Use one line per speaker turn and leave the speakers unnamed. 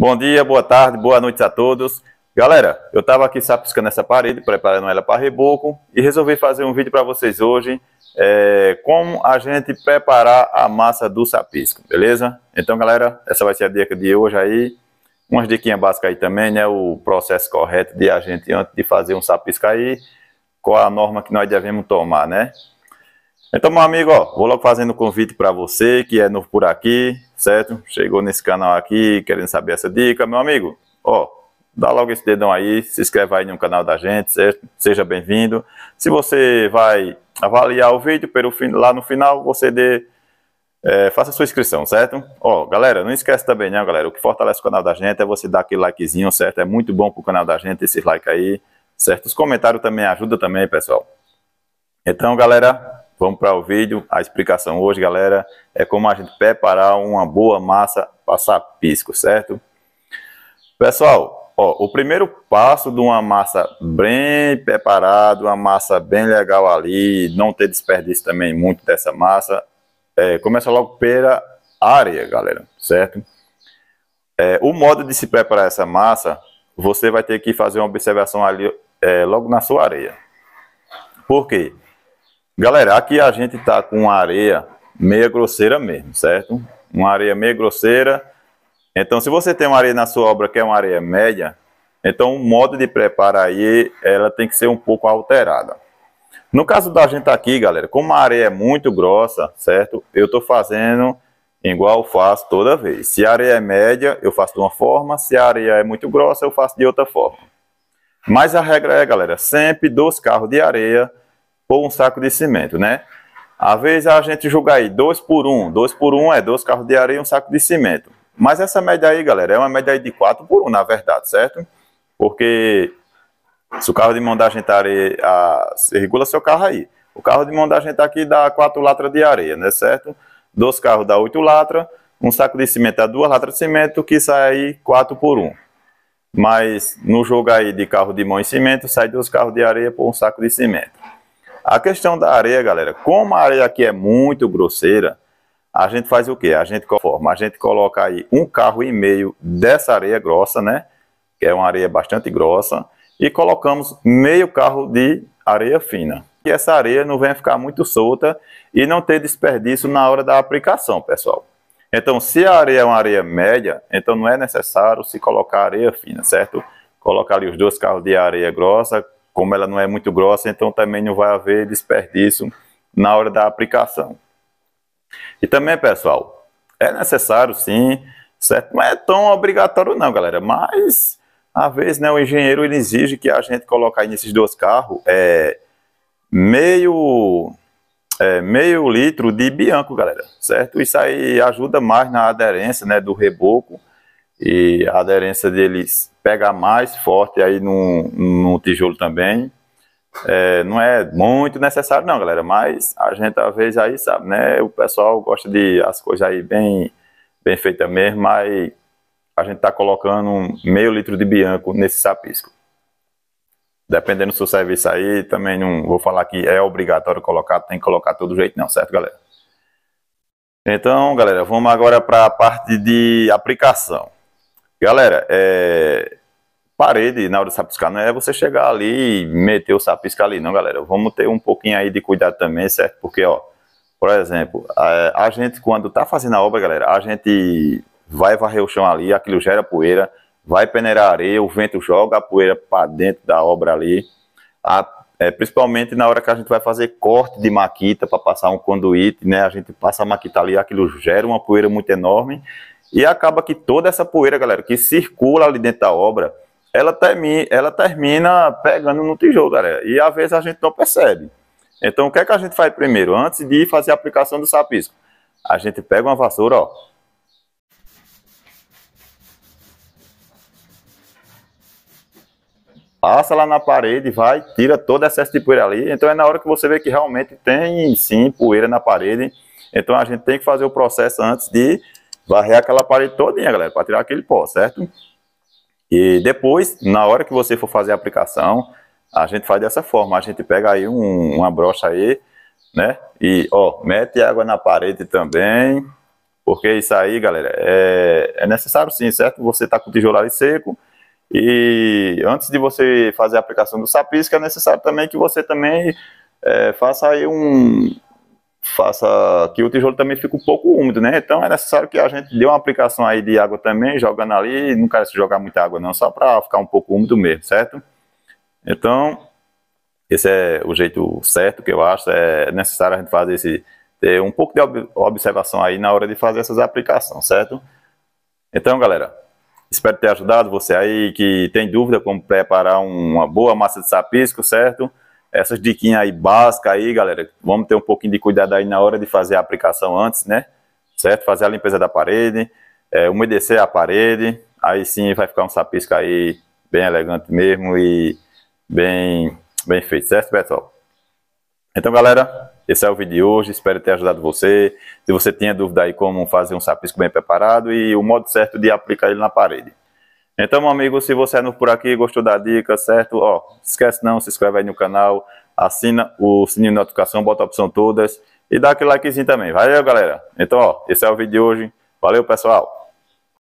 Bom dia, boa tarde, boa noite a todos. Galera, eu estava aqui sapiscando essa parede, preparando ela para reboco e resolvi fazer um vídeo para vocês hoje é, como a gente preparar a massa do sapisco, beleza? Então, galera, essa vai ser a dica de hoje aí. Umas diquinhas básicas aí também, né? O processo correto de a gente, antes de fazer um sapisco aí, qual a norma que nós devemos tomar, né? Então, meu amigo, ó, vou logo fazendo o um convite para você que é novo por aqui, certo? Chegou nesse canal aqui querendo saber essa dica, meu amigo, ó, dá logo esse dedão aí, se inscreve aí no canal da gente, certo? Seja bem-vindo. Se você vai avaliar o vídeo pelo lá no final, você dê, é, faça sua inscrição, certo? Ó, galera, não esquece também, né, galera? O que fortalece o canal da gente é você dar aquele likezinho, certo? É muito bom pro canal da gente esse like aí, certo? Os comentários também ajudam também, pessoal. Então, galera, Vamos para o vídeo. A explicação hoje, galera, é como a gente preparar uma boa massa passar pisco, certo? Pessoal, ó, o primeiro passo de uma massa bem preparada, uma massa bem legal ali, não ter desperdício também muito dessa massa, é, começa logo pela área, galera, certo? É, o modo de se preparar essa massa, você vai ter que fazer uma observação ali é, logo na sua areia. Por quê? Porque Galera, aqui a gente tá com uma areia meia grosseira mesmo, certo? Uma areia meia grosseira. Então, se você tem uma areia na sua obra que é uma areia média, então o modo de preparar aí, ela tem que ser um pouco alterada. No caso da gente aqui, galera, como a areia é muito grossa, certo? Eu estou fazendo igual faço toda vez. Se a areia é média, eu faço de uma forma. Se a areia é muito grossa, eu faço de outra forma. Mas a regra é, galera, sempre dois carros de areia ou um saco de cimento, né? Às vezes a gente julga aí 2 por 1, um. 2 por 1 um é dois carros de areia e um saco de cimento. Mas essa média aí, galera, é uma média aí de 4 por 1, um, na verdade, certo? Porque se o carro de montagem tá areia, a, você regula seu carro aí. O carro de montagem tá aqui dá 4 latras de areia, né, certo? Dois carros dá 8 latras, um saco de cimento dá 2 latras de cimento, que sai aí 4 por 1. Um. Mas no jogo aí de carro de mão e cimento, sai dois carros de areia por um saco de cimento. A questão da areia, galera, como a areia aqui é muito grosseira, a gente faz o que? A gente forma, a gente coloca aí um carro e meio dessa areia grossa, né? Que é uma areia bastante grossa, e colocamos meio carro de areia fina. E essa areia não vem ficar muito solta e não ter desperdício na hora da aplicação, pessoal. Então, se a areia é uma areia média, então não é necessário se colocar areia fina, certo? Colocar ali os dois carros de areia grossa, como ela não é muito grossa, então também não vai haver desperdício na hora da aplicação. E também, pessoal, é necessário sim, certo? Não é tão obrigatório não, galera, mas às vezes né, o engenheiro ele exige que a gente coloque aí nesses dois carros é, meio, é, meio litro de bianco, galera, certo? Isso aí ajuda mais na aderência né, do reboco e a aderência deles pega mais forte aí no, no tijolo também. É, não é muito necessário não, galera, mas a gente às vezes aí sabe, né? O pessoal gosta de as coisas aí bem, bem feitas mesmo, mas a gente tá colocando meio litro de bianco nesse sapisco. Dependendo do seu serviço aí, também não vou falar que é obrigatório colocar, tem que colocar todo jeito não, certo, galera? Então, galera, vamos agora para a parte de aplicação. Galera, é... parede na hora de sapiscar não é você chegar ali e meter o sapisca ali, não, galera. Vamos ter um pouquinho aí de cuidado também, certo? Porque, ó, por exemplo, a, a gente quando tá fazendo a obra, galera, a gente vai varrer o chão ali, aquilo gera poeira, vai peneirar areia, o vento joga a poeira para dentro da obra ali. A, é, principalmente na hora que a gente vai fazer corte de maquita para passar um conduíte, né? A gente passa a maquita ali, aquilo gera uma poeira muito enorme e acaba que toda essa poeira, galera, que circula ali dentro da obra, ela, termi ela termina pegando no tijolo, galera. E às vezes a gente não percebe. Então, o que é que a gente faz primeiro? Antes de fazer a aplicação do sapisco, a gente pega uma vassoura, ó. Passa lá na parede, vai, tira todo o excesso de poeira ali. Então, é na hora que você vê que realmente tem, sim, poeira na parede. Então, a gente tem que fazer o processo antes de varrer aquela parede todinha, galera, para tirar aquele pó, certo? E depois, na hora que você for fazer a aplicação, a gente faz dessa forma, a gente pega aí um, uma brocha aí, né? E, ó, mete água na parede também, porque isso aí, galera, é, é necessário sim, certo? Você tá com o tijolo ali seco, e antes de você fazer a aplicação do sapisca, é necessário também que você também é, faça aí um, faça que o tijolo também fique um pouco úmido, né? Então é necessário que a gente dê uma aplicação aí de água também, jogando ali, não quero se jogar muita água não, só para ficar um pouco úmido mesmo, certo? Então, esse é o jeito certo que eu acho, é necessário a gente fazer esse, ter um pouco de observação aí na hora de fazer essas aplicações, certo? Então, galera, espero ter ajudado você aí que tem dúvida como preparar uma boa massa de sapisco, certo? essas diquinhas aí básicas aí, galera, vamos ter um pouquinho de cuidado aí na hora de fazer a aplicação antes, né? Certo? Fazer a limpeza da parede, é, umedecer a parede, aí sim vai ficar um sapisco aí bem elegante mesmo e bem, bem feito, certo, pessoal? Então, galera, esse é o vídeo de hoje, espero ter ajudado você. Se você tinha dúvida aí como fazer um sapisco bem preparado e o modo certo de aplicar ele na parede. Então, amigo, se você é novo por aqui, gostou da dica, certo? Ó, esquece não, se inscreve aí no canal, assina o sininho de notificação, bota a opção todas e dá aquele likezinho também. Valeu, galera. Então, ó, esse é o vídeo de hoje. Valeu, pessoal.